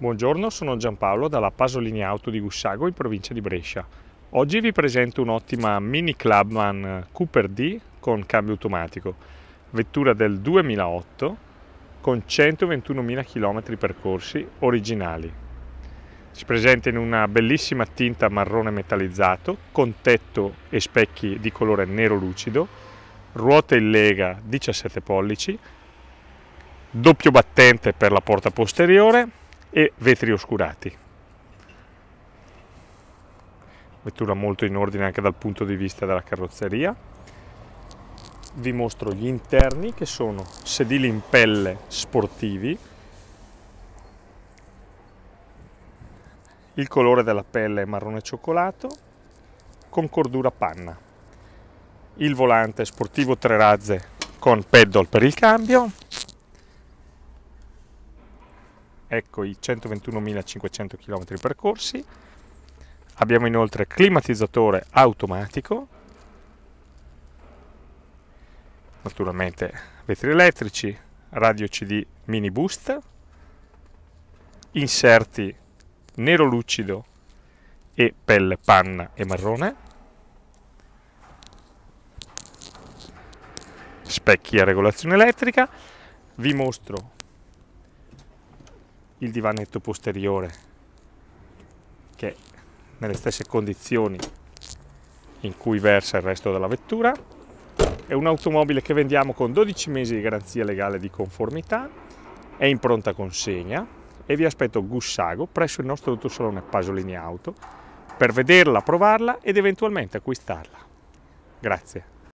Buongiorno, sono Giampaolo dalla Pasolini Auto di Gussago in provincia di Brescia. Oggi vi presento un'ottima Mini Clubman Cooper D con cambio automatico, vettura del 2008 con 121.000 km percorsi originali. Si presenta in una bellissima tinta marrone metallizzato con tetto e specchi di colore nero lucido, ruote in lega 17 pollici, doppio battente per la porta posteriore e vetri oscurati. Vettura molto in ordine anche dal punto di vista della carrozzeria. Vi mostro gli interni che sono sedili in pelle sportivi. Il colore della pelle è marrone cioccolato con cordura panna. Il volante sportivo tre razze con pedal per il cambio, ecco i 121.500 km percorsi. Abbiamo inoltre climatizzatore automatico, naturalmente vetri elettrici, radio CD mini boost, inserti nero lucido e pelle panna e marrone, specchi a regolazione elettrica, vi mostro il divanetto posteriore che nelle stesse condizioni in cui versa il resto della vettura è un'automobile che vendiamo con 12 mesi di garanzia legale di conformità è in pronta consegna e vi aspetto Gussago presso il nostro autosalone Pasolini Auto per vederla, provarla ed eventualmente acquistarla. Grazie.